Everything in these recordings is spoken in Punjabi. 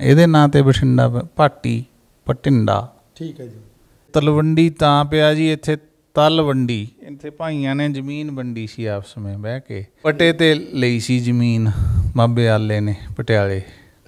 ਇਹਦੇ ਨਾਂ ਤੇ ਬਠਿੰਡਾ ਪਾਟੀ ਪਟਿੰਡਾ ਠੀਕ ਹੈ ਜੀ ਤਲਵੰਡੀ ਤਾਂ ਪਿਆ ਜੀ ਇੱਥੇ ਤਲਵੰਡੀ ਇੱਥੇ ਭਾਈਆਂ ਨੇ ਜ਼ਮੀਨ ਵੰਡੀ ਸੀ ਆਪਸ ਵਿੱਚ ਬਹਿ ਕੇ ਪਟੇ ਤੇ ਲਈ ਸੀ ਜ਼ਮੀਨ ਮਾਬੇ ਆਲੇ ਨੇ ਪਟਿਆਲੇ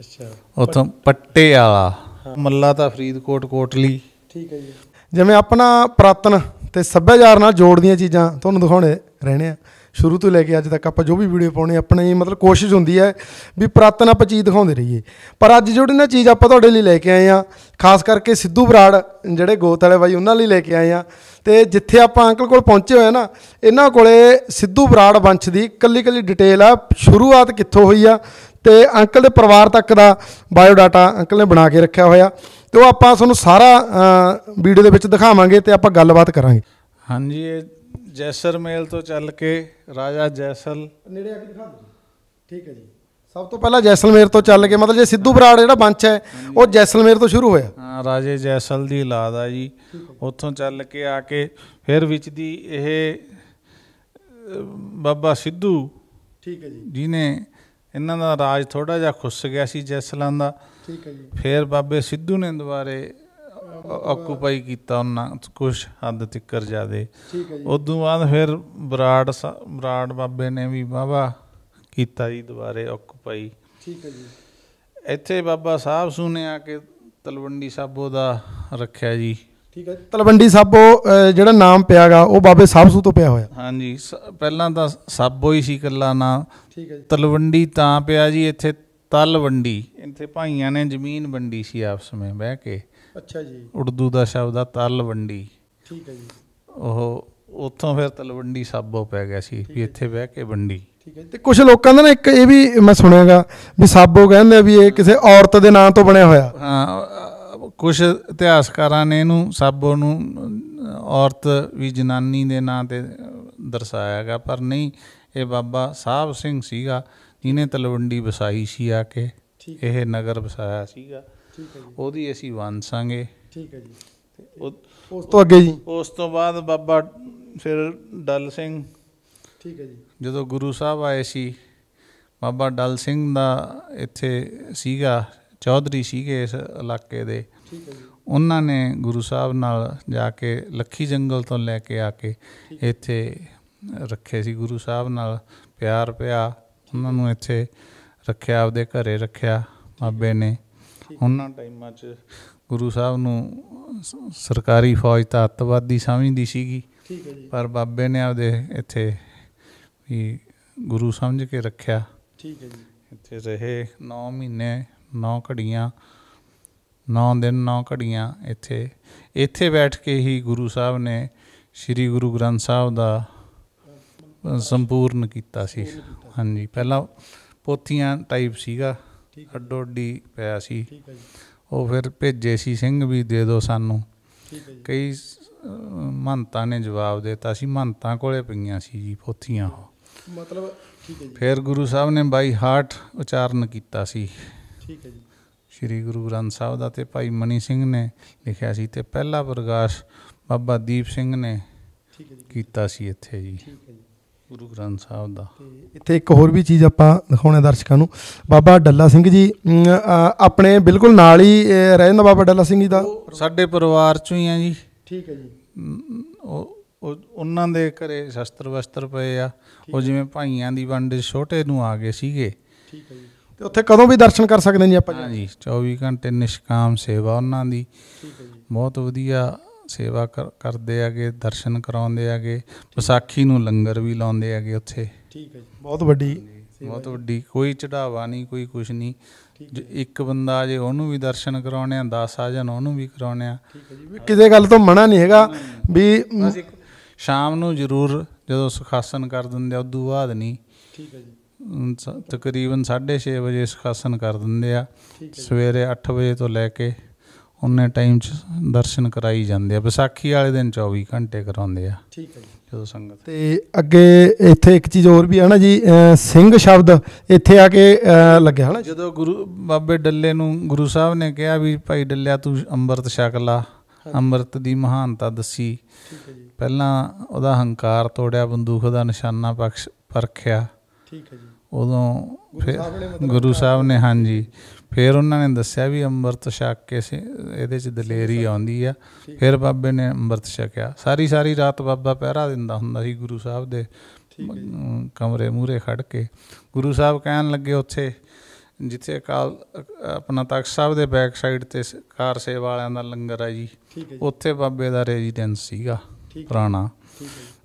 ਅੱਛਾ ਉਥੋਂ ਪੱਟੇ ਵਾਲਾ ਮੱਲਾ ਤਾਂ ਫਰੀਦਕੋਟ ਕੋਟਲੀ ਠੀਕ ਹੈ ਜੀ ਜਿਵੇਂ ਆਪਣਾ ਪ੍ਰਾਤਨ ਤੇ ਸੱਭਿਆਚਾਰ ਨਾਲ ਜੋੜਦੀਆਂ ਚੀਜ਼ਾਂ ਤੁਹਾਨੂੰ ਦਿਖਾਉਣੇ ਰਹਿਣੇ ਆ ਸ਼ੁਰੂ ਤੋਂ ਲੈ ਕੇ ਅੱਜ ਤੱਕ ਆਪਾਂ ਜੋ ਵੀ ਵੀਡੀਓ ਪਾਉਣੇ ਆਪਣੀ ਮਤਲਬ ਕੋਸ਼ਿਸ਼ ਹੁੰਦੀ ਹੈ ਵੀ ਪ੍ਰਾਤਨ ਆਪਾਂ ਚੀਜ਼ ਦਿਖਾਉਂਦੇ ਰਹੀਏ ਪਰ ਅੱਜ ਜਿਹੜੀ ਨਾ ਚੀਜ਼ ਆਪਾਂ ਤੁਹਾਡੇ ਲਈ ਲੈ ਕੇ ਆਏ ਆ ਖਾਸ ਕਰਕੇ ਸਿੱਧੂ ਬਰਾੜ ਜਿਹੜੇ ਗੋਤ ਵਾਲੇ ਬਾਈ ਉਹਨਾਂ ਲਈ ਲੈ ਕੇ ਆਏ ਆ ਤੇ ਜਿੱਥੇ ਆਪਾਂ ਅੰਕਲ ਕੋਲ ਪਹੁੰਚੇ ਹੋਏ ਨਾ ਇਹਨਾਂ ਕੋਲੇ ਸਿੱਧੂ ਬਰਾੜ ਵੰਸ਼ ਦੀ ਕੱਲੀ ਕੱਲੀ ਡਿਟੇਲ ਆ ਸ਼ੁਰੂਆਤ ਕਿੱਥੋਂ ਹੋਈ ਆ ਤੇ ਅੰਕਲ ਦੇ ਪਰਿਵਾਰ ਤੱਕ ਦਾ ਬਾਇਓ ਡਾਟਾ ਅੰਕਲ ਨੇ ਬਣਾ ਕੇ ਰੱਖਿਆ ਹੋਇਆ ਤੇ ਉਹ ਆਪਾਂ ਤੁਹਾਨੂੰ ਸਾਰਾ ਵੀਡੀਓ ਦੇ ਵਿੱਚ ਦਿਖਾਵਾਂਗੇ ਤੇ ਆਪਾਂ ਗੱਲਬਾਤ ਕਰਾਂਗੇ ਹਾਂਜੀ ਇਹ ਜੈਸਰ ਮੇਲ ਤੋਂ ਚੱਲ ਕੇ ਰਾਜਾ ਜੈਸਲ ਨੇੜੇ ਆ ਕੇ ਦਿਖਾ ਦਿਓ ਠੀਕ ਹੈ ਜੀ ਸਭ ਤੋਂ ਪਹਿਲਾਂ ਜੈਸਲਮੇਰ ਤੋਂ ਚੱਲ ਕੇ ਮਤਲਬ ਜੇ ਸਿੱਧੂ ਬਰਾੜ ਜਿਹੜਾ ਬੰਚ ਹੈ ਉਹ ਜੈਸਲਮੇਰ ਤੋਂ ਸ਼ੁਰੂ ਹੋਇਆ ਹਾਂ ਰਾਜੇ ਜੈਸਲ ਦੀ ਲਾਦ ਆ ਜੀ ਉੱਥੋਂ ਚੱਲ ਕੇ ਆ ਕੇ ਫਿਰ ਵਿੱਚ ਦੀ ਇਹ ਬਾਬਾ ਸਿੱਧੂ ਠੀਕ ਹੈ ਜੀ ਜਿਨੇ ਇਹਨਾਂ ਦਾ ਰਾਜ ਥੋੜਾ ਜਿਹਾ ਖੁੱਸ ਗਿਆ ਸੀ ਜੈਸਲਾਂ ਦਾ ਠੀਕ ਹੈ ਜੀ ਫਿਰ ਬਾਬੇ ਸਿੱਧੂ ਨੇ ਦੁਬਾਰੇ ਆਕੂਪਾਈ ਕੀਤਾ ਉਹਨਾਂ ਕੁਝ ਹੱਦ ਤੱਕ ਜਿਆਦੇ ਉਦੋਂ ਬਾਅਦ ਫਿਰ ਬਰਾੜ ਬਰਾੜ ਬਾਬੇ ਨੇ ਵੀ ਬਾਬਾ ਕੀਤਾ ਜੀ ਦੁਬਾਰੇ ਆਕੂਪਾਈ ਠੀਕ ਹੈ ਜੀ ਇੱਥੇ ਬਾਬਾ ਸਾਹਿਬ ਸੁਨੇ ਆ ਕੇ ਤਲਵੰਡੀ ਸਾਬੋ ਦਾ ਰੱਖਿਆ ਜੀ ਠੀਕ ਹੈ ਤਲਵੰਡੀ ਸਾਬੋ ਜਿਹੜਾ ਨਾਮ ਪਿਆਗਾ ਉਹ ਬਾਬੇ ਸਾਬਸੂ ਤੋਂ ਪਿਆ ਹੋਇਆ ਹਾਂਜੀ ਪਹਿਲਾਂ ਤਾਂ ਸਾਬੋ ਹੀ ਸੀ ਕੱਲਾ ਨਾਮ ਠੀਕ ਹੈ ਜੀ ਤਲਵੰਡੀ ਤਾਂ ਪਿਆ ਜੀ ਇੱਥੇ ਤਲਵੰਡੀ ਇੱਥੇ ਭਾਈਆਂ ਨੇ ਜ਼ਮੀਨ ਵੰਡੀ ਸੀ ਆਪਸ ਵਿੱਚ ਬਹਿ ਕੇ ਅੱਛਾ ਜੀ ਉਰਦੂ ਦਾ ਸ਼ਬਦ ਆ ਤਲਵੰਡੀ ਠੀਕ ਹੈ ਜੀ ਉਹ ਉੱਥੋਂ ਫਿਰ ਤਲਵੰਡੀ ਸਾਬੋ ਪੈ ਗਿਆ ਸੀ ਵੀ ਇੱਥੇ ਬਹਿ ਕੇ ਵੰਡੀ ਠੀਕ ਹੈ ਤੇ ਕੁਝ ਲੋਕਾਂ ਦਾ ਨਾ ਇੱਕ ਇਹ ਵੀ ਮੈਂ ਸੁਣਿਆਗਾ ਵੀ ਸਾਬੋ ਕਹਿੰਦੇ ਆ ਵੀ ਇਹ ਕਿਸੇ ਔਰਤ ਦੇ ਨਾਂ ਤੋਂ ਬਣਿਆ ਹੋਇਆ ਹਾਂ ਕੁਝ ਇਤਿਹਾਸਕਾਰਾਂ ਨੇ ਇਹਨੂੰ ਸਾਬੋ ਨੂੰ ਔਰਤ ਵੀ ਜਨਾਨੀ ਦੇ ਨਾਂ ਤੇ ਦਰਸਾਇਆਗਾ ਪਰ ਨਹੀਂ ਇਹ ਬਾਬਾ ਸਾਹਿਬ ਸਿੰਘ ਸੀਗਾ ਜਿਨੇ ਤਲਵੰਡੀ ਵਸਾਈ ਸੀ ਆ ਕੇ ਇਹ ਨਗਰ ਵਸਾਇਆ ਸੀਗਾ ਉਹਦੀ ਅਸੀਂ ਵੰਸਾਂਗੇ ਠੀਕ ਹੈ ਜੀ ਉਸ ਤੋਂ ਅੱਗੇ ਜੀ ਉਸ ਤੋਂ ਬਾਅਦ ਬਾਬਾ ਫਿਰ ਡਲ ਸਿੰਘ ਠੀਕ ਹੈ ਜੀ ਜਦੋਂ ਗੁਰੂ ਸਾਹਿਬ ਆਏ ਸੀ ਬਾਬਾ ਡਲ ਸਿੰਘ ਦਾ ਇੱਥੇ ਸੀਗਾ ਚੌਧਰੀ ਸੀਗੇ ਇਸ ਇਲਾਕੇ ਦੇ ਠੀਕ ਹੈ ਜੀ ਉਹਨਾਂ ਨੇ ਗੁਰੂ ਸਾਹਿਬ ਨਾਲ ਜਾ ਕੇ ਲੱਖੀ ਜੰਗਲ ਤੋਂ ਲੈ ਕੇ ਆ ਕੇ ਇੱਥੇ ਰੱਖੇ ਸੀ ਗੁਰੂ ਸਾਹਿਬ ਨਾਲ ਪਿਆਰ ਪਿਆ ਉਹਨਾਂ ਨੂੰ ਇੱਥੇ ਰੱਖਿਆ ਆਪਦੇ ਘਰੇ ਰੱਖਿਆ ਬਾਬੇ ਨੇ ਉਹਨਾਂ ਟਾਈਮਾਂ 'ਚ ਗੁਰੂ ਸਾਹਿਬ ਨੂੰ ਸਰਕਾਰੀ ਫੌਜ ਤਾਂ ਅੱਤਵਾਦੀ ਸਮਝਦੀ ਸੀਗੀ ਠੀਕ ਹੈ ਜੀ ਪਰ ਬਾਬੇ ਨੇ ਆਪਦੇ ਇੱਥੇ ਵੀ ਗੁਰੂ ਸਮਝ ਕੇ ਰੱਖਿਆ ਠੀਕ ਹੈ ਜੀ ਇੱਥੇ ਰਹੇ 9 ਮਹੀਨੇ 9 ਘੜੀਆਂ 9 ਦਿਨ 9 ਘੜੀਆਂ ਇੱਥੇ ਇੱਥੇ ਬੈਠ ਕੇ ਹੀ ਗੁਰੂ ਸਾਹਿਬ ਨੇ ਸ੍ਰੀ ਗੁਰੂ ਗ੍ਰੰਥ ਸਾਹਿਬ ਦਾ ਸੰਪੂਰਨ ਕੀਤਾ ਸੀ ਹਾਂਜੀ ਪਹਿਲਾਂ ਪੋਥੀਆਂ ਟਾਈਪ ਸੀਗਾ ਅੱਡੋ ਅੱਡੀ ਪਿਆ ਸੀ ਠੀਕ ਹੈ ਜੀ ਉਹ ਫਿਰ ਭੇਜੇ ਸੀ ਸਿੰਘ ਵੀ ਦੇ ਦਿਓ ਸਾਨੂੰ ਠੀਕ ਹੈ ਜੀ ਕਈ ਮਹੰਤਾਂ ਨੇ ਜਵਾਬ ਦਿੱਤਾ ਸੀ ਮਹੰਤਾਂ ਕੋਲੇ ਪਈਆਂ ਸੀ ਜੀ ਪੋਥੀਆਂ ਮਤਲਬ ਠੀਕ ਹੈ ਜੀ ਫਿਰ ਗੁਰੂ ਸਾਹਿਬ ਨੇ ਬਾਈ ਹਾਰਟ ਉਚਾਰਨ ਕੀਤਾ ਸੀ ਠੀਕ ਹੈ ਜੀ ਸ੍ਰੀ ਗੁਰੂ ਗ੍ਰੰਥ ਸਾਹਿਬ ਦਾ ਤੇ ਭਾਈ ਮਨੀ ਸਿੰਘ ਨੇ ਲਿਖਿਆ ਸੀ ਤੇ ਪਹਿਲਾ ਪ੍ਰਗਾਸ਼ ਬਾਬਾ ਦੀਪ ਸਿੰਘ ਨੇ ਕੀਤਾ ਸੀ ਇੱਥੇ ਜੀ ਠੀਕ ਹੈ ਜੀ ਗੁਰੂ ਗ੍ਰੰਥ ਸਾਹਿਬ ਦਾ ਇੱਥੇ ਇੱਕ ਹੋਰ ਵੀ ਚੀਜ਼ ਆਪਾਂ ਦਿਖਾਉਣੇ ਦਰਸ਼ਕਾਂ ਨੂੰ ਬਾਬਾ ਡੱਲਾ ਸਿੰਘ ਜੀ ਆਪਣੇ ਬਿਲਕੁਲ ਨਾਲ ਹੀ ਰਹਿ ਜਾਂਦਾ ਬਾਬਾ ਡੱਲਾ ਸਿੰਘ ਜੀ ਦਾ ਸਾਡੇ ਪਰਿਵਾਰ ਚੋਂ ਹੀ ਆ ਜੀ ਠੀਕ ਹੈ ਜੀ ਉਹ ਉਹਨਾਂ ਦੇ ਘਰੇ ਸ਼ਸਤਰ ਵਸਤਰ ਪਏ ਆ ਉਹ ਜਿਵੇਂ ਭਾਈਆਂ ਦੀ ਵੰਡ ਛੋਟੇ ਨੂੰ ਆ ਗਏ ਸੀਗੇ ਠੀਕ ਹੈ ਜੀ ਤੇ ਉੱਥੇ ਕਦੋਂ ਵੀ ਦਰਸ਼ਨ ਕਰ ਸਕਦੇ ਨੇ ਆਪਾਂ ਜੀ 24 ਘੰਟੇ ਨਿਸ਼ਕਾਮ ਸੇਵਾ ਉਹਨਾਂ ਦੀ ਠੀਕ ਹੈ ਜੀ ਬਹੁਤ ਵਧੀਆ ਸੇਵਾ ਕਰਦੇ ਆਗੇ ਦਰਸ਼ਨ ਕਰਾਉਂਦੇ ਆਗੇ ਵਿਸਾਖੀ ਨੂੰ ਲੰਗਰ ਵੀ ਲਾਉਂਦੇ ਆਗੇ ਉੱਥੇ ਠੀਕ ਹੈ ਜੀ ਬਹੁਤ ਵੱਡੀ ਬਹੁਤ ਵੱਡੀ ਕੋਈ ਚੜਾਵਾ ਨਹੀਂ ਕੋਈ ਕੁਛ ਨਹੀਂ ਇੱਕ ਬੰਦਾ ਜੇ ਉਹਨੂੰ ਵੀ ਦਰਸ਼ਨ ਕਰਾਉਣੇ ਆ 10 ਆ ਜਾਣ ਉਹਨੂੰ ਵੀ ਕਰਾਉਣੇ ਆ ਕਿਸੇ ਗੱਲ ਤੋਂ ਮਨਾ ਨਹੀਂ ਹੈਗਾ ਵੀ ਸ਼ਾਮ ਨੂੰ ਜ਼ਰੂਰ ਜਦੋਂ ਸੁਖਾਸਨ ਕਰ ਦਿੰਦੇ ਆ ਉਦੋਂ ਬਾਅਦ ਨਹੀਂ ਠੀਕ ਹੈ ਜੀ ਤਕਰੀਬਨ 6:30 ਵਜੇ ਸੁਖਾਸਨ ਕਰ ਦਿੰਦੇ ਆ ਸਵੇਰੇ 8 ਵਜੇ ਤੋਂ ਲੈ ਕੇ ਉਹਨੇ ਟਾਈਮ 'ਚ ਦਰਸ਼ਨ ਕਰਾਈ ਜਾਂਦੇ ਆ ਵਿਸਾਖੀ ਵਾਲੇ ਦਿਨ 24 ਘੰਟੇ ਕਰਾਉਂਦੇ ਆ ਠੀਕ ਹੈ ਜੀ ਜਦੋਂ ਸੰਗਤ ਤੇ ਅੱਗੇ ਇੱਥੇ ਇੱਕ ਚੀਜ਼ ਹੋਰ ਵੀ ਹੈ ਨਾ ਜੀ ਸਿੰਘ ਸ਼ਬਦ ਇੱਥੇ ਆ ਕੇ ਲੱਗਿਆ ਹੈ ਨਾ ਜਦੋਂ ਗੁਰੂ ਬਾਬੇ ਡੱਲੇ ਨੂੰ ਗੁਰੂ ਸਾਹਿਬ ਨੇ ਕਿਹਾ ਵੀ ਭਾਈ ਡੱਲਿਆ ਤੂੰ ਅੰਮ੍ਰਿਤ ਛਕ ਲਾ ਅੰਮ੍ਰਿਤ ਦੀ ਮਹਾਨਤਾ ਦੱਸੀ ਠੀਕ ਹੈ ਜੀ ਪਹਿਲਾਂ ਉਹਦਾ ਹੰਕਾਰ ਤੋੜਿਆ ਬੰਦੂਖ ਦਾ ਨਿਸ਼ਾਨਾ ਪਰਖਿਆ ਠੀਕ ਹੈ ਜੀ ਉਦੋਂ ਗੁਰੂ ਸਾਹਿਬ ਨੇ ਹਾਂਜੀ ਫਿਰ ਉਹਨਾਂ ਨੇ ਦੱਸਿਆ ਵੀ ਅੰਮ੍ਰਿਤ ਛਕ ਕੇ ਇਹਦੇ 'ਚ ਦਲੇਰੀ ਆਉਂਦੀ ਆ ਫਿਰ ਬਾਬੇ ਨੇ ਅੰਮ੍ਰਿਤ ਛਕਿਆ ਸਾਰੀ ਸਾਰੀ ਰਾਤ ਬਾਬਾ ਪਹਿਰਾ ਦਿੰਦਾ ਹੁੰਦਾ ਸੀ ਗੁਰੂ ਸਾਹਿਬ ਦੇ ਕਮਰੇ ਮੂਰੇ ਖੜ ਕੇ ਗੁਰੂ ਸਾਹਿਬ ਕਹਿਣ ਲੱਗੇ ਉੱਥੇ ਜਿੱਥੇ ਅਕਾਲ ਆਪਣਾ ਤਖਤ ਸਾਹਿਬ ਦੇ ਬੈਕ ਸਾਈਡ ਤੇ ਕਾਰ ਸੇਵਾ ਵਾਲਿਆਂ ਦਾ ਲੰਗਰ ਆ ਜੀ ਉੱਥੇ ਬਾਬੇ ਦਾ ਰੈਜ਼ੀਡੈਂਸ ਸੀਗਾ ਪੁਰਾਣਾ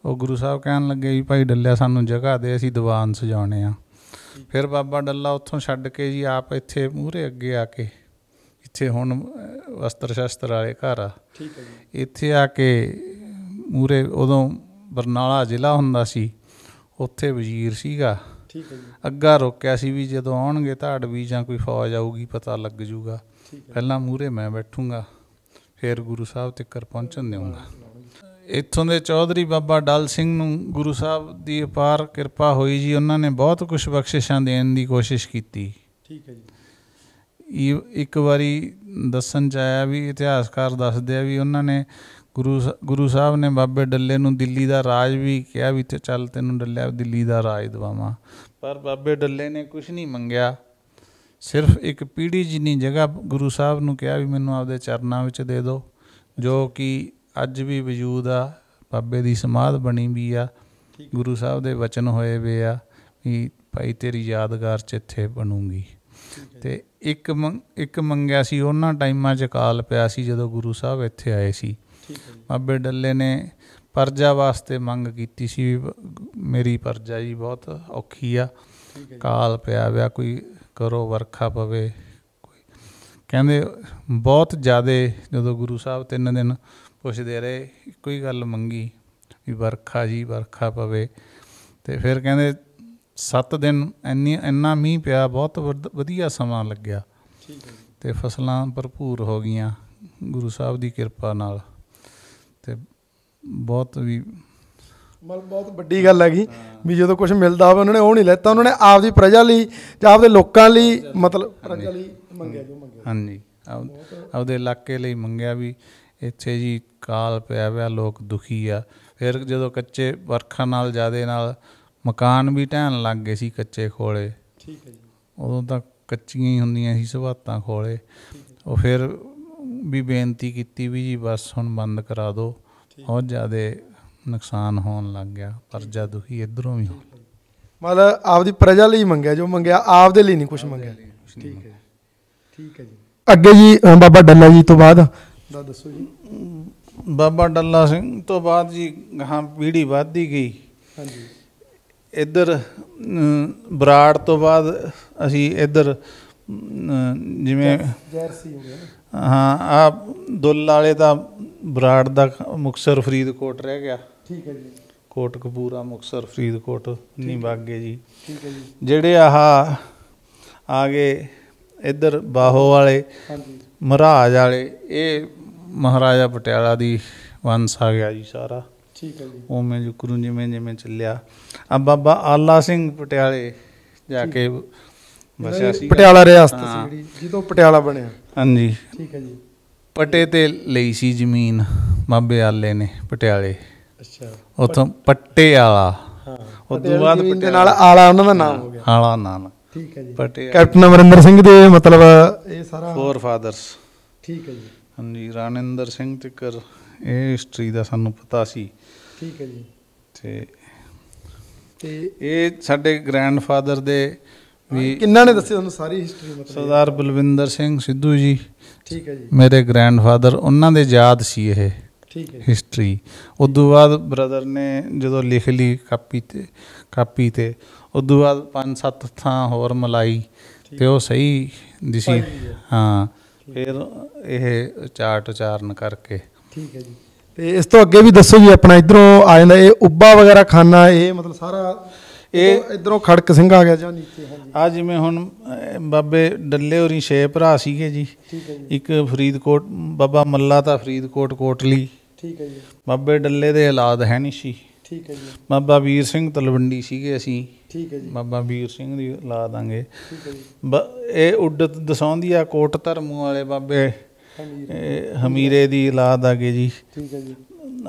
ਉਹ ਗੁਰੂ ਸਾਹਿਬ ਕਹਿਣ ਲੱਗੇ ਵੀ ਭਾਈ ਡੱਲਿਆ ਸਾਨੂੰ ਜਗ੍ਹਾ ਦੇ ਅਸੀਂ ਦੀਵਾਨ ਸਜਾਉਣੇ ਆ ਫਿਰ ਬਾਬਾ ਡੱਲਾ ਉੱਥੋਂ ਛੱਡ ਕੇ ਜੀ ਆਪ ਇੱਥੇ ਮੂਹਰੇ ਅੱਗੇ ਆ ਕੇ ਇੱਥੇ ਹੁਣ ਵਸਤਰ ਸ਼ਸਤਰ ਵਾਲੇ ਘਰ ਆ ਠੀਕ ਹੈ ਜੀ ਇੱਥੇ ਆ ਕੇ ਮੂਰੇ ਉਦੋਂ ਬਰਨਾਲਾ ਜ਼ਿਲ੍ਹਾ ਹੁੰਦਾ ਸੀ ਉੱਥੇ ਵਜ਼ੀਰ ਸੀਗਾ ਠੀਕ ਹੈ ਜੀ ਅੱਗਾ ਰੋਕਿਆ ਸੀ ਵੀ ਜਦੋਂ ਆਉਣਗੇ ਵੀ ਜਾਂ ਕੋਈ ਫੌਜ ਆਊਗੀ ਪਤਾ ਲੱਗ ਜੂਗਾ ਪਹਿਲਾਂ ਮੂਰੇ ਮੈਂ ਬੈਠੂੰਗਾ ਫਿਰ ਗੁਰੂ ਸਾਹਿਬ ਤੇ ਕਰ ਪਹੁੰਚਣ ਦੇਵਾਂਗਾ ਇੱਥੋਂ ਦੇ ਚੌਧਰੀ ਬਾਬਾ ਡਲ ਸਿੰਘ ਨੂੰ ਗੁਰੂ ਸਾਹਿਬ ਦੀ ਅਪਾਰ ਕਿਰਪਾ ਹੋਈ ਜੀ ਉਹਨਾਂ ਨੇ ਬਹੁਤ ਕੁਝ ਬਖਸ਼ਿਸ਼ਾਂ ਦੇਣ ਦੀ ਕੋਸ਼ਿਸ਼ ਕੀਤੀ ਠੀਕ ਹੈ ਜੀ ਇਹ ਇੱਕ ਵਾਰੀ ਦੱਸਣ ਚ ਆਇਆ ਵੀ ਇਤਿਹਾਸਕਾਰ ਦੱਸਦੇ ਆ ਵੀ ਉਹਨਾਂ ਨੇ ਗੁਰੂ ਗੁਰੂ ਸਾਹਿਬ ਨੇ ਬਾਬੇ ਡੱਲੇ ਨੂੰ ਦਿੱਲੀ ਦਾ ਰਾਜ ਵੀ ਕਿਹਾ ਵੀ ਤੇ ਚੱਲ ਤੈਨੂੰ ਡੱਲਿਆ ਦਿੱਲੀ ਦਾ ਰਾਜ ਦਵਾਵਾਂ ਪਰ ਬਾਬੇ ਡੱਲੇ ਨੇ ਕੁਝ ਨਹੀਂ ਮੰਗਿਆ ਸਿਰਫ ਇੱਕ ਪੀੜੀ ਜਿੰਨੀ ਜਗ੍ਹਾ ਗੁਰੂ ਸਾਹਿਬ ਨੂੰ ਕਿਹਾ ਵੀ ਮੈਨੂੰ ਆਪਦੇ ਚਰਨਾਂ ਵਿੱਚ ਦੇ ਦਿਓ ਜੋ ਕਿ ਅੱਜ ਵੀ ਵਜੂਦ ਆ ਬਾਬੇ ਦੀ ਸਮਾਧ ਬਣੀ ਵੀ ਆ ਗੁਰੂ ਸਾਹਿਬ ਦੇ ਵਚਨ ਹੋਏ ਵੇ ਆ ਵੀ ਭਾਈ ਤੇਰੀ ਯਾਦਗਾਰ ਚ ਇੱਥੇ ਬਣੂਗੀ ਤੇ ਇੱਕ ਇੱਕ ਮੰਗਿਆ ਸੀ ਉਹਨਾਂ ਟਾਈਮਾਂ 'ਚ ਕਾਲ ਪਿਆ ਸੀ ਜਦੋਂ ਗੁਰੂ ਸਾਹਿਬ ਇੱਥੇ ਆਏ ਸੀ ਬਾਬੇ ਡੱਲੇ ਨੇ ਪਰਜਾ ਵਾਸਤੇ ਮੰਗ ਕੀਤੀ ਸੀ ਮੇਰੀ ਪਰਜਾ ਜੀ ਬਹੁਤ ਔਖੀ ਆ ਕਾਲ ਪਿਆ ਵਿਆ ਕੋਈ ਕਰੋ ਵਰਖਾ ਪਵੇ ਕੋਈ ਕਹਿੰਦੇ ਬਹੁਤ ਜ਼ਿਆਦੇ ਜਦੋਂ ਗੁਰੂ ਸਾਹਿਬ ਤਿੰਨ ਦਿਨ ਪੁੱਛਦੇ ਰਹੇ ਇੱਕੋ ਹੀ ਗੱਲ ਮੰਗੀ ਵੀ ਵਰਖਾ ਜੀ ਵਰਖਾ ਪਵੇ ਤੇ ਫਿਰ ਕਹਿੰਦੇ 7 ਦਿਨ ਇੰਨੀ ਇੰਨਾ ਮੀਂਹ ਪਿਆ ਬਹੁਤ ਵਧੀਆ ਸਮਾਂ ਲੱਗਿਆ ਠੀਕ ਹੈ ਤੇ ਫਸਲਾਂ ਭਰਪੂਰ ਹੋ ਗਈਆਂ ਗੁਰੂ ਸਾਹਿਬ ਦੀ ਕਿਰਪਾ ਨਾਲ ਤੇ ਬਹੁਤ ਵੀ ਮਲ ਬਹੁਤ ਵੱਡੀ ਗੱਲ ਹੈਗੀ ਵੀ ਜਦੋਂ ਕੁਝ ਮਿਲਦਾ ਹੋਵੇ ਉਹਨਾਂ ਨੇ ਉਹ ਨਹੀਂ ਲੈਤਾ ਉਹਨਾਂ ਨੇ ਆਪਦੀ ਪ੍ਰਜਾ ਲਈ ਜਾਂ ਆਪਦੇ ਲੋਕਾਂ ਲਈ ਮਤਲਬ ਪ੍ਰਜਾ ਲਈ ਮੰਗਿਆ ਜੋ ਮੰਗਿਆ ਹਾਂਜੀ ਆਪਦੇ ਇਲਾਕੇ ਲਈ ਮੰਗਿਆ ਵੀ ਇੱਥੇ ਜੀ ਕਾਲ ਪਿਆ ਹੋਇਆ ਲੋਕ ਦੁਖੀ ਆ ਫਿਰ ਜਦੋਂ ਕੱਚੇ ਵਰਖਾ ਨਾਲ ਜਿਆਦੇ ਨਾਲ ਮਕਾਨ ਵੀ ਢਹਿਣ ਲੱਗ ਗਏ ਸੀ ਕੱਚੇ ਖੋਲੇ ਠੀਕ ਹੈ ਜੀ ਉਦੋਂ ਤਾਂ ਕੱਚੀਆਂ ਹੀ ਹੁੰਦੀਆਂ ਸੀ ਸਵਾਤਾਂ ਖੋਲੇ ਉਹ ਫਿਰ ਵੀ ਬੇਨਤੀ ਕੀਤੀ ਵੀ ਜੀ ਬਸ ਹੁਣ ਬੰਦ ਕਰਾ ਦਿਓ ਬਹੁਤ ਜ਼ਿਆਦੇ ਨੁਕਸਾਨ ਹੋਣ ਲੱਗ ਗਿਆ ਪਰਜਾ ਦੁਖੀ ਇਧਰੋਂ ਵੀ ਮਤਲਬ ਆਪਦੀ ਪ੍ਰਜਾ ਲਈ ਮੰਗਿਆ ਜੋ ਮੰਗਿਆ ਆਪਦੇ ਲਈ ਨਹੀਂ ਕੁਝ ਮੰਗਿਆ ਠੀਕ ਹੈ ਠੀਕ ਹੈ ਜੀ ਅੱਗੇ ਜੀ ਬਾਬਾ ਡੱਲਾ ਜੀ ਤੋਂ ਬਾਅਦ ਦਾ ਦੱਸੋ ਜੀ ਬਾਬਾ ਡੱਲਾ ਸਿੰਘ ਤੋਂ ਬਾਅਦ ਜੀ ਗਾਂ ਪੀੜੀ ਵਾਧੀ ਗਈ ਹਾਂਜੀ ਇੱਧਰ ਬਰਾੜ ਤੋਂ ਬਾਅਦ ਅਸੀਂ ਇੱਧਰ ਜਿਵੇਂ ਜੈਰਸੀ ਹੋ ਗਿਆ ਹਾਂ ਆ ਦੁੱਲ ਵਾਲੇ ਦਾ ਬਰਾੜ ਦਾ ਮੁਕਸਰ ਫਰੀਦਕੋਟ ਰਹਿ ਗਿਆ ਠੀਕ ਹੈ ਜੀ ਕੋਟ ਕਪੂਰਾ ਮੁਕਸਰ ਫਰੀਦਕੋਟ ਨਹੀਂ ਬਾਗੇ ਜੀ ਠੀਕ ਹੈ ਜੀ ਜਿਹੜੇ ਆਹ ਆ ਗਏ ਇੱਧਰ ਬਾਹੋ ਵਾਲੇ ਹਾਂਜੀ ਮਹਾਰਾਜ ਵਾਲੇ ਇਹ ਮਹਾਰਾਜਾ ਪਟਿਆਲਾ ਦੀ ਵੰਸ ਆ ਗਿਆ ਜੀ ਸਾਰਾ ਠੀਕ ਹੈ ਜੀ ਉਵੇਂ ਜੋ ਗੁਰੂ ਜਿਵੇਂ ਜਿਵੇਂ ਚੱਲਿਆ ਆ ਬਾਬਾ ਆਲਾ ਸਿੰਘ ਪਟਿਆਲੇ ਜਾ ਕੇ ਵਸਿਆ ਸੀ ਪਟਿਆਲਾ ਰਿਆਸਤ ਸੀ ਜਿਹੜੀ ਜਦੋਂ ਪਟਿਆਲਾ ਬਣਿਆ ਹਾਂਜੀ ਠੀਕ ਹੈ ਜੀ ਪਟੇ ਤੇ ਲਈ ਸੀ ਜ਼ਮੀਨ ਬਾਬੇ ਆਲੇ ਨੇ ਪਟਿਆਲੇ ਅੱਛਾ ਉਥੋਂ ਪੱਟੇ ਆਲਾ ਹਾਂ ਉਹ ਤੋਂ ਬਾਅਦ ਪਟੇ ਨਾਲ ਆਲਾ ਉਹਨਾਂ ਦਾ ਨਾਮ ਹੋ ਗਿਆ ਆਲਾ ਨਾਮ ਠੀਕ ਹੈ ਜੀ ਕੈਪਟਨ ਅਮਰਿੰਦਰ ਸਿੰਘ ਦੇ ਮਤਲਬ ਇਹ ਸਾਰਾ ਫੋਰ ਫਾਦਰਸ ਠੀਕ ਹੈ ਜੀ ਹਾਂਜੀ ਰਾਨਿੰਦਰ ਸਿੰਘ ਤਿਕਰ ਇਹ ਹਿਸਟਰੀ ਦਾ ਸਾਨੂੰ ਪਤਾ ਸੀ ਠੀਕ ਹੈ ਜੀ ਤੇ ਤੇ ਇਹ ਸਾਡੇ ਗ੍ਰੈਂਡਫਾਦਰ ਦੇ ਵੀ ਕਿੰਨਾ ਨੇ ਦੱਸਿਆ ਤੁਹਾਨੂੰ ਸਾਰੀ ਹਿਸਟਰੀ ਮਤਲਬ ਸਰਦਾਰ ਬਲਵਿੰਦਰ ਸਿੰਘ ਸਿੱਧੂ ਜੀ ਠੀਕ ਹੈ ਜੀ ਮੇਰੇ ਗ੍ਰੈਂਡਫਾਦਰ ਉਹਨਾਂ ਦੇ ਯਾਦ ਸੀ ਇਹ ਠੀਕ ਹੈ ਹਿਸਟਰੀ ਉਸ ਤੋਂ ਬਾਅਦ ਬ੍ਰਦਰ ਨੇ ਜਦੋਂ ਲਿਖ ਲਈ ਕਾਪੀ ਤੇ ਕਾਪੀ ਤੇ ਉਦੋਂ ਬਾਅਦ ਪੰਜ ਸੱਤ ਥਾਂ ਹੋਰ ਮਲਾਈ ਤੇ ਉਹ ਸਹੀ ਦਿਸੀ ਹਾਂ ਫਿਰ ਇਹ ਚਾਰਟ ਉਚਾਰਨ ਕਰਕੇ ਠੀਕ ਹੈ ਜੀ ਤੇ ਇਸ ਤੋਂ ਅੱਗੇ ਵੀ ਦੱਸੋ ਜੀ ਆਪਣਾ ਇਧਰੋਂ ਆ ਜਾਂਦਾ ਇਹ ਉੱਬਾ ਵਗੈਰਾ ਖਾਨਾ ਇਹ ਮਤਲਬ ਸਾਰਾ ਇਹ ਇਧਰੋਂ ਖੜਕ ਸਿੰਘ ਆ ਗਿਆ ਜਾਂ ਨੀਚੇ ਜੀ ਆ ਜਿਵੇਂ ਹੁਣ ਬਾਬੇ ਡੱਲੇ ਹੋਰੀ ਛੇ ਭਰਾ ਸੀਗੇ ਜੀ ਇੱਕ ਫਰੀਦਕੋਟ ਬਾਬਾ ਮੱਲਾ ਤਾਂ ਫਰੀਦਕੋਟ ਕੋਟਲੀ ਠੀਕ ਹੈ ਜੀ ਬਾਬੇ ਡੱਲੇ ਦੇ ਔਲਾਦ ਹੈ ਨਹੀਂ ਸੀ ਠੀਕ ਹੈ ਜੀ ਬਾਬਾ ਵੀਰ ਸਿੰਘ ਤਲਵੰਡੀ ਸੀਗੇ ਅਸੀਂ ਠੀਕ ਹੈ ਜੀ ਬਾਬਾ ਵੀਰ ਸਿੰਘ ਦੀ ਲਾ ਦਾਂਗੇ ਠੀਕ ਹੈ ਜੀ ਇਹ ਉੱਡਤ ਦਸਾਉਂਦੀ ਆ ਕੋਟ ਧਰਮੂ ਵਾਲੇ ਬਾਬੇ ਹਮੀਰੇ ਦੀ ਲਾ ਆਗੇ ਜੀ ਠੀਕ ਹੈ ਜੀ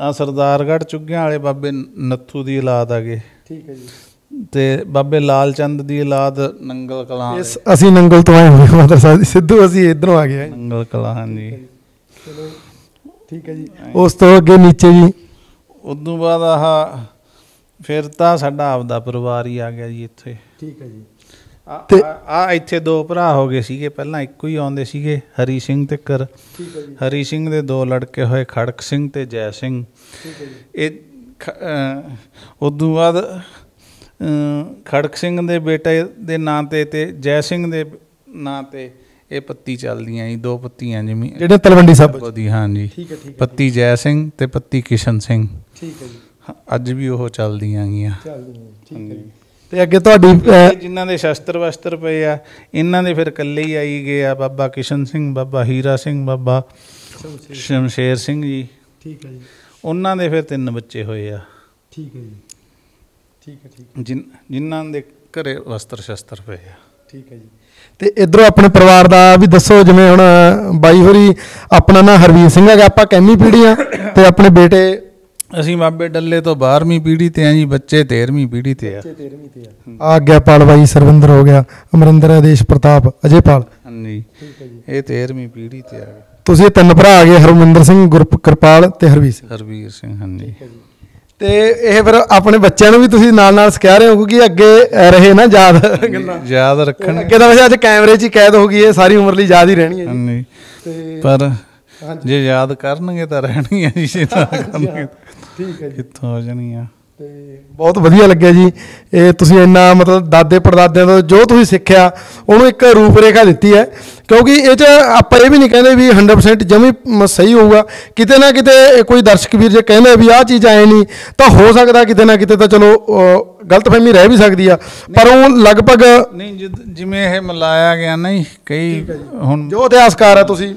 ਆ ਸਰਦਾਰਗੜ ਚੁੱਗਿਆਂ ਵਾਲੇ ਬਾਬੇ ਨੱਥੂ ਦੀ ਔਲਾਦ ਆਗੇ ਠੀਕ ਹੈ ਜੀ ਤੇ ਬਾਬੇ ਲਾਲ ਚੰਦ ਦੀ ਔਲਾਦ ਨੰਗਲ ਕਲਾਂ ਇਸ ਅਸੀਂ ਨੰਗਲ ਤੋਂ ਆਏ ਹੋਏ ਮਾਦਰ ਸਾਹਿਬ ਸਿੱਧੂ ਅਸੀਂ ਇਧਰੋਂ ਆ ਗਏ ਨੰਗਲ ਕਲਾਂ ਜੀ ਚਲੋ ਠੀਕ ਹੈ ਜੀ ਉਸ ਤੋਂ ਅੱਗੇ ਨੀਚੇ ਜੀ ਉਦੋਂ ਬਾਅਦ ਆਹ ਫਿਰ ਤਾਂ ਸਾਡਾ ਆਪਦਾ ਪਰਿਵਾਰ ਹੀ ਆ ਗਿਆ ਜੀ ਇੱਥੇ ਠੀਕ ਹੈ ਜੀ ਆ ਆ ਇੱਥੇ ਦੋ ਭਰਾ ਹੋ ਗਏ ਸੀਗੇ ਪਹਿਲਾਂ ਇੱਕੋ ਹੀ ਆਉਂਦੇ ਸੀਗੇ ਹਰੀ ਸਿੰਘ ਤੇ ਕਰ ਹਰੀ ਸਿੰਘ ਦੇ ਦੋ ਲੜਕੇ ਹੋਏ ਖੜਕ ਸਿੰਘ ਤੇ ਜੈ ਸਿੰਘ ਠੀਕ ਹੈ ਜੀ ਇਹ ਉਦੋਂ ਬਾਅਦ ਖੜਕ ਸਿੰਘ ਦੇ ਬੇਟੇ ਦੇ ਨਾਂ ਤੇ ਤੇ ਜੈ ਸਿੰਘ ਦੇ ਨਾਂ ਤੇ ਇਹ ਪੱਤੀ ਚੱਲਦੀਆਂ ਜੀ ਦੋ ਪੱਤੀਆਂ ਜਿਵੇਂ ਜਿਹੜੇ ਤਲਵੰਡੀ ਸਾਹਿਬ ਦੀ ਹਾਂ ਜੀ ਠੀਕ ਠੀਕ ਪੱਤੀ ਜੈ ਸਿੰਘ ਤੇ ਪੱਤੀ ਕਿਸ਼ਨ ਸਿੰਘ ਠੀਕ ਹੈ ਜੀ ਅੱਜ ਵੀ ਉਹ ਚੱਲਦੀਆਂ ਗੀਆਂ ਚੱਲਦੀਆਂ ਠੀਕ ਹੈ ਤੇ ਅੱਗੇ ਤੁਹਾਡੀ ਜਿਨ੍ਹਾਂ ਦੇ ਸ਼ਸਤਰ ਵਸਤਰ ਪਏ ਆ ਇਹਨਾਂ ਦੇ ਫਿਰ ਇਕੱਲੇ ਹੀ ਆਈ ਗਏ ਆ ਬਾਬਾ ਕਿਸ਼ਨ ਸਿੰਘ ਬਾਬਾ ਹੀਰਾ ਸਿੰਘ ਬਾਬਾ ਸ਼ਮਸ਼ੇਰ ਸਿੰਘ ਜੀ ਠੀਕ ਹੈ ਜੀ ਉਹਨਾਂ ਦੇ ਫਿਰ ਤਿੰਨ ਬੱਚੇ ਹੋਏ ਆ ਠੀਕ ਹੈ ਜੀ ਠੀਕ ਹੈ ਠੀਕ ਜਿਨ੍ਹਾਂ ਦੇ ਘਰੇ ਵਸਤਰ ਸ਼ਸਤਰ ਪਏ ਆ ਠੀਕ ਹੈ ਜੀ ਤੇ ਇਧਰੋਂ ਆਪਣੇ ਪਰਿਵਾਰ ਦਾ ਵੀ ਦੱਸੋ ਜਿਵੇਂ ਹੁਣ ਬਾਈ ਹੋਰੀ ਆਪਣਾ ਨਾਂ ਹਰਵੀਰ ਸਿੰਘ ਹੈਗਾ ਆਪਾਂ ਕੈਮੀ ਪੀੜੀਆਂ ਤੇ ਆਪਣੇ ਬੇਟੇ ਅਸੀਂ ਮਾਬੇ ਡੱਲੇ ਤੋਂ 12ਵੀਂ ਪੀੜ੍ਹੀ ਤੇ ਆ ਜੀ ਬੱਚੇ 13ਵੀਂ ਪੀੜ੍ਹੀ ਤੇ ਆ ਬੱਚੇ 13ਵੀਂ ਤੇ ਆ ਗਿਆ ਪਾਲ ਬਾਈ ਸਰਵਿੰਦਰ ਹੋ ਗਿਆ ਅਮਰਿੰਦਰ ਆਦੇਸ਼ ਪ੍ਰਤਾਪ ਅਜੇ ਪਾਲ ਜੀ ਇਹ 13ਵੀਂ ਪੀੜ੍ਹੀ ਤੇ ਆ ਤੁਸੀਂ ਤਿੰਨ ਭਰਾ ਆ ਗਏ ਹਰਮਿੰਦਰ ਸਿੰਘ ਕਿਰਪਾਲ ਤੇ ਹਰਵੀਰ ਸਿੰਘ ਹਰਵੀਰ ਸਿੰਘ ਹਾਂਜੀ ਤੇ ਇਹ ਫਿਰ ਆਪਣੇ ਬੱਚਿਆਂ ਨੂੰ ਵੀ ਤੁਸੀਂ ਨਾਲ ਨਾਲ ਸਿਖਾ ਰਹੇ ਹੋ ਕਿਉਂਕਿ ਅੱਗੇ ਰਹੇ ਨਾ ਯਾਦ ਗੱਲਾਂ ਯਾਦ ਰੱਖਣ ਅੱਗੇ ਤਾਂ ਵੈਸੇ ਅੱਜ ਕੈਮਰੇ 'ਚ ਹੀ ਕੈਦ ਹੋ ਗਈ ਇਹ ਸਾਰੀ ਉਮਰ ਲਈ ਯਾਦ ਹੀ ਰਹਿਣੀ ਹੈ ਜੀ ਪਰ ਜੇ ਯਾਦ ਕਰਨਗੇ ਤਾਂ ਰਹਿਣੀ ਹੈ ਜੀ ਜੇ ਤਾਂ ਕਰਨਗੇ ਠੀਕ ਹੈ ਜੀ ਕਿੱਥੋਂ ਹੋ ਆ ਤੇ ਬਹੁਤ ਵਧੀਆ ਲੱਗਿਆ ਜੀ ਇਹ ਤੁਸੀਂ ਇੰਨਾ ਮਤਲਬ ਦਾਦੇ ਪਰਦਾਦਿਆਂ ਤੋਂ ਜੋ ਤੁਸੀਂ ਸਿੱਖਿਆ ਉਹਨੂੰ ਇੱਕ ਰੂਪਰੇਖਾ ਦਿੱਤੀ ਹੈ ਕਿਉਂਕਿ ਇਹ 'ਚ ਆਪਾਂ ਇਹ ਵੀ ਨਹੀਂ ਕਹਿੰਦੇ ਵੀ 100% ਜਮੀ ਸਹੀ ਹੋਊਗਾ ਕਿਤੇ ਨਾ ਕਿਤੇ ਕੋਈ ਦਰਸ਼ਕ ਵੀਰ ਜੇ ਕਹਿੰਦੇ ਵੀ ਆਹ ਚੀਜ਼ ਆਏ ਨਹੀਂ ਤਾਂ ਹੋ ਸਕਦਾ ਕਿਤੇ ਨਾ ਕਿਤੇ ਤਾਂ ਚਲੋ ਗਲਤਫਹਿਮੀ ਰਹਿ ਵੀ ਸਕਦੀ ਆ ਪਰ ਉਹ ਲਗਭਗ ਨਹੀਂ ਜਿਵੇਂ ਇਹ ਮਲਾਇਆ ਗਿਆ ਨਹੀਂ ਕਈ ਹੁਣ ਜੋ ਇਤਿਹਾਸਕਾਰ ਆ ਤੁਸੀਂ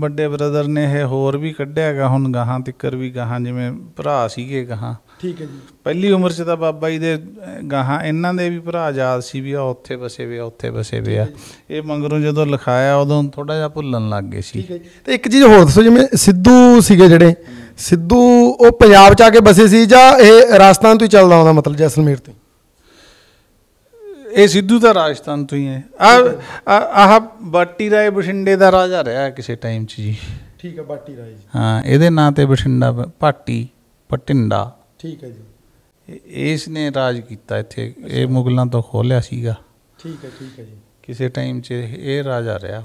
ਵੱਡੇ ਬ੍ਰਦਰ ਨੇ ਇਹ ਹੋਰ ਵੀ ਕੱਢਿਆਗਾ ਹੁਣ ਗਾਹਾਂ ਤਿੱਕਰ ਵੀ ਗਾਹਾਂ ਜਿਵੇਂ ਭਰਾ ਸੀਗੇ ਗਾਹਾਂ ਠੀਕ ਹੈ ਜੀ ਪਹਿਲੀ ਉਮਰ 'ਚ ਤਾਂ ਬਾਬਾ ਜੀ ਦੇ ਗਾਹਾਂ ਇਹਨਾਂ ਦੇ ਵੀ ਭਰਾ ਆਜ਼ਾਦ ਸੀ ਵੀ ਆ ਉੱਥੇ ਬਸੇ ਵੇ ਆ ਉੱਥੇ ਬਸੇ ਵੇ ਆ ਇਹ ਮੰਗਰੋਂ ਜਦੋਂ ਲਿਖਾਇਆ ਉਦੋਂ ਥੋੜਾ ਜਿਹਾ ਭੁੱਲਣ ਲੱਗ ਗਏ ਸੀ ਠੀਕ ਹੈ ਤੇ ਇੱਕ ਚੀਜ਼ ਹੋਰ ਦੱਸੋ ਜਿਵੇਂ ਸਿੱਧੂ ਸੀਗੇ ਜਿਹੜੇ ਸਿੱਧੂ ਉਹ ਪੰਜਾਬ 'ਚ ਆ ਕੇ ਬਸੇ ਸੀ ਜਾਂ ਇਹ ਰਾਜਸਥਾਨ ਤੋਂ ਹੀ ਚੱਲਦਾ ਆਉਂਦਾ ਮਤਲਬ ਜੈਸਲਮੇਰ ਤੋਂ ਇਹ ਸਿੱਧੂ ਤਾਂ ਰਾਜਸਥਾਨ ਤੋਂ ਹੀ ਹੈ ਆ ਆਹ ਬਾਟੀ ਰਾਏ ਬਸ਼ਿੰਡੇ ਦਾ ਰਾਜਾ ਰਿਹਾ ਕਿਸੇ ਟਾਈਮ 'ਚ ਜੀ ਠੀਕ ਹੈ ਬਾਟੀ ਰਾਏ ਜੀ ਹਾਂ ਇਹਦੇ ਨਾਂ ਤੇ ਬਸ਼ਿੰਡਾ ਪਾਟੀ ਪਟਿੰਡਾ ਠੀਕ ਹੈ ਜੀ ਇਸ ਨੇ ਰਾਜ ਕੀਤਾ ਇੱਥੇ ਇਹ ਮੁਗਲਾਂ ਤੋਂ ਖੋਲਿਆ ਸੀਗਾ ਠੀਕ ਹੈ ਠੀਕ ਹੈ ਜੀ ਕਿਸੇ ਟਾਈਮ 'ਚ ਇਹ ਰਾਜਾ ਰਿਹਾ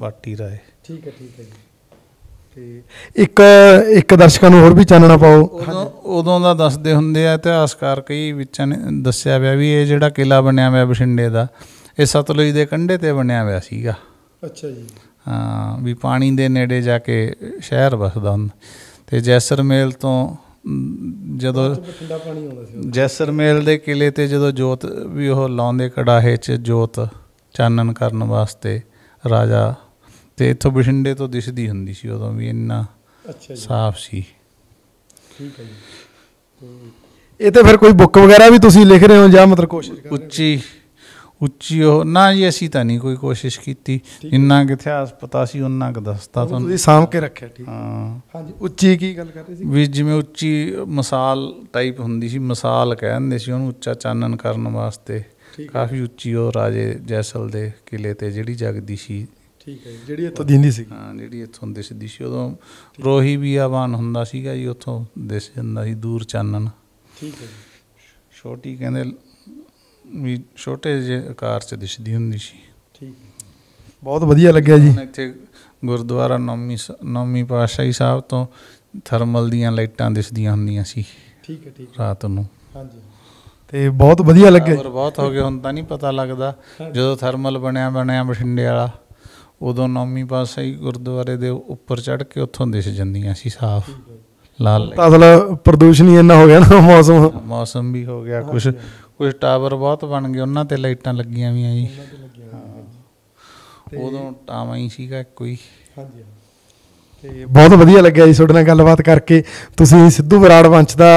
ਬਾਟੀ ਰਾਏ ਠੀਕ ਹੈ ਠੀਕ ਹੈ ਜੀ ਤੇ ਇੱਕ ਇੱਕ ਦਰਸ਼ਕਾਂ ਨੂੰ ਹੋਰ ਵੀ ਚਾਨਣਾ ਪਾਓ ਉਦੋਂ ਦਾ ਦੱਸਦੇ ਹੁੰਦੇ ਆ ਇਤਿਹਾਸਕਾਰ ਕਈ ਵਿੱਚ ਦੱਸਿਆ ਪਿਆ ਵੀ ਇਹ ਜਿਹੜਾ ਕਿਲਾ ਬਣਿਆ ਹੋਇਆ ਬਸ਼ਿੰਡੇ ਦਾ ਇਹ ਸਤਲੁਜ ਦੇ ਕੰਢੇ ਤੇ ਬਣਿਆ ਹੋਇਆ ਸੀਗਾ ਅੱਛਾ ਜੀ ਹਾਂ ਵੀ ਪਾਣੀ ਦੇ ਨੇੜੇ ਜਾ ਕੇ ਸ਼ਹਿਰ ਵਸਦਾ ਹੁੰਦਾ ਤੇ ਜੈਸਰਮੇਲ ਤੋਂ ਜਦੋਂ ਠੰਡਾ ਪਾਣੀ ਆਉਂਦਾ ਸੀ ਜੈਸਰਮੇਲ ਦੇ ਕਿਲੇ ਤੇ ਜਦੋਂ ਜੋਤ ਵੀ ਉਹ ਲਾਉਂਦੇ ਕੜਾਹੇ 'ਚ ਜੋਤ ਚਾਨਣ ਕਰਨ ਵਾਸਤੇ ਰਾਜਾ ਤੇ ਇਥੋਂ ਬਿਸ਼ੰਡੇ ਤੋਂ ਦਿਸਦੀ ਹੁੰਦੀ ਸੀ ਉਦੋਂ ਵੀ ਇੰਨਾ ਅੱਛਾ ਜੀ ਸਾਫ਼ ਸੀ ਠੀਕ ਹੈ ਜੀ ਇਹ ਤੇ ਫਿਰ ਕੋਈ ਬੁੱਕ ਵਗੈਰਾ ਵੀ ਤੁਸੀਂ ਲਿਖ ਰਹੇ ਹੋ ਜਾਂ ਮਤਲਬ ਕੋਸ਼ਿਸ਼ ਕਰ ਰਹੇ ਹੋ ਉੱਚੀ ਉੱਚੀ ਉਹ ਨਾ ਜੀ ਅਸੀਂ ਤਾਂ ਨਹੀਂ ਕੋਈ ਕੋਸ਼ਿਸ਼ ਕੀਤੀ ਜਿੰਨਾ ਕਿ ਇਤਿਹਾਸ ਪਤਾ ਸੀ ਉਹਨਾਂ ਕ ਦੱਸਤਾ ਤੁਹਾਨੂੰ ਤੁਸੀਂ ਸਾਂਭ ਕੇ ਰੱਖਿਆ ਠੀਕ ਹਾਂ ਹਾਂਜੀ ਉੱਚੀ ਕੀ ਗੱਲ ਕਰ ਰਹੇ ਸੀ ਵੀ ਜਿਵੇਂ ਉੱਚੀ ਮਿਸਾਲ ਟਾਈਪ ਹੁੰਦੀ ਸੀ ਮਿਸਾਲ ਕਹਿੰਦੇ ਸੀ ਉਹਨੂੰ ਉੱਚਾ ਚਾਨਣ ਕਰਨ ਵਾਸਤੇ ਕਾਫੀ ਉੱਚੀ ਉਹ ਰਾਜੇ ਜੈਸਲ ਦੇ ਕਿਲੇ ਤੇ ਜਿਹੜੀ ਜਗਦੀ ਸੀ ਠੀਕ ਹੈ ਜਿਹੜੀ ਇੱਥੋਂ ਦਿੰਦੀ ਸੀ ਹਾਂ ਜਿਹੜੀ ਇੱਥੋਂ ਦਿਸਦੀ ਸੀ ਉਦੋਂ ਰੋਹੀ ਵੀ ਆਵਾਨ ਹੁੰਦਾ ਸੀਗਾ ਜੀ ਉੱਥੋਂ ਦਿਸ ਜਾਂਦਾ ਸੀ ਦੂਰ ਚਾਨਣ ਠੀਕ ਹੈ ਛੋਟੀ ਕਹਿੰਦੇ ਵੀ ਛੋਟੇ ਜਿਹੇ ਆਕਾਰ 'ਚ ਦਿਸਦੀ ਹੁੰਦੀ ਸੀ ਠੀਕ ਬਹੁਤ ਵਧੀਆ ਲੱਗਿਆ ਜੀ ਇੱਥੇ ਗੁਰਦੁਆਰਾ ਨੌਮੀ ਨੌਮੀ ਪਾਸ਼ਾਹੀ ਸਾਹਿਬ ਤੋਂ ਥਰਮਲ ਦੀਆਂ ਲਾਈਟਾਂ ਦਿਸਦੀਆਂ ਹੁੰਦੀਆਂ ਸੀ ਠੀਕ ਹੈ ਠੀਕ ਰਾਤ ਨੂੰ ਹਾਂਜੀ ਤੇ ਬਹੁਤ ਵਧੀਆ ਲੱਗਿਆ ਹੋਰ ਬਹੁਤ ਹੋ ਗਿਆ ਹੁਣ ਤਾਂ ਨਹੀਂ ਪਤਾ ਲੱਗਦਾ ਜਦੋਂ ਥਰਮਲ ਬਣਿਆ ਬਣਿਆ ਬਠਿੰਡੇ ਵਾਲਾ ਉਦੋਂ ਨੌਮੀ ਪਾਸ਼ਾਹੀ ਗੁਰਦੁਆਰੇ ਦੇ ਉੱਪਰ ਚੜ ਕੇ ਉੱਥੋਂ ਦਿਸ ਜਾਂਦੀਆਂ ਸੀ ਸਾਫ਼ ਲਾਲ ਤਾਂ ਅਸਲ ਪ੍ਰਦੂਸ਼ਣ ਹੀ ਇੰਨਾ ਹੋ ਗਿਆ ਨਾ ਮੌਸਮ ਮੌਸਮ ਵੀ ਹੋ ਗਿਆ ਕੁਝ ਕੁਝ ਟਾਵਰ ਬਹੁਤ ਬਣ ਗਏ ਉਹਨਾਂ ਤੇ ਲਾਈਟਾਂ ਲੱਗੀਆਂ ਵੀ ਆ ਜੀ ਉਦੋਂ ਟਾਵਾਂ ਹੀ ਸੀਗਾ ਕੋਈ ਹਾਂਜੀ ਤੇ ਬਹੁਤ ਵਧੀਆ ਲੱਗਿਆ ਜੀ ਤੁਹਾਡੇ ਨਾਲ ਗੱਲਬਾਤ ਕਰਕੇ ਤੁਸੀਂ ਸਿੱਧੂ ਬਰਾੜ ਵੰਸ਼ ਦਾ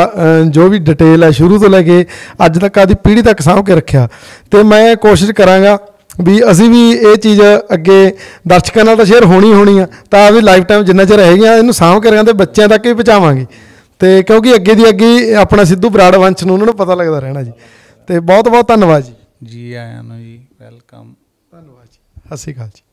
ਜੋ ਵੀ ਡਿਟੇਲ ਹੈ ਸ਼ੁਰੂ ਤੋਂ ਲੈ ਕੇ ਅੱਜ ਤੱਕ ਆਦੀ ਪੀੜ੍ਹੀ ਤੱਕ ਸਾਂਭ ਕੇ ਰੱਖਿਆ ਤੇ ਮੈਂ ਕੋਸ਼ਿਸ਼ ਕਰਾਂਗਾ ਵੀ ਅਸੀਂ ਵੀ ਇਹ ਚੀਜ਼ ਅੱਗੇ ਦਰਸ਼ਕਾਂ ਨਾਲ ਤਾਂ ਸ਼ੇਅਰ ਹੋਣੀ ਹੋਣੀ ਆ ਤਾਂ ਵੀ ਲਾਈਫ ਟਾਈਮ ਜਿੰਨਾ ਚਿਰ ਹੈਗੀਆਂ ਇਹਨੂੰ ਸਾਂਭ ਕੇ ਰੱਖਾਂ ਤੇ ਬੱਚਿਆਂ ਤੱਕ ਵੀ ਪਹੁੰਚਾਵਾਂਗੇ ਤੇ ਕਿਉਂਕਿ ਅੱਗੇ ਦੀ ਅੱਗੇ ਆਪਣਾ ਸਿੱਧੂ ਬਰਾੜ ਵੰਸ਼ ਨੂੰ ਉਹਨਾਂ ਨੂੰ ਪਤਾ ਲੱਗਦਾ ਰਹਿਣਾ ਜੀ ਤੇ ਬਹੁਤ ਬਹੁਤ ਧੰਨਵਾਦ ਜੀ ਜੀ ਆਇਆਂ ਨੂੰ ਜੀ ਵੈਲਕਮ ਧੰਨਵਾਦ ਜੀ ਸਤਿ ਸ਼੍ਰੀ ਅਕਾਲ ਜੀ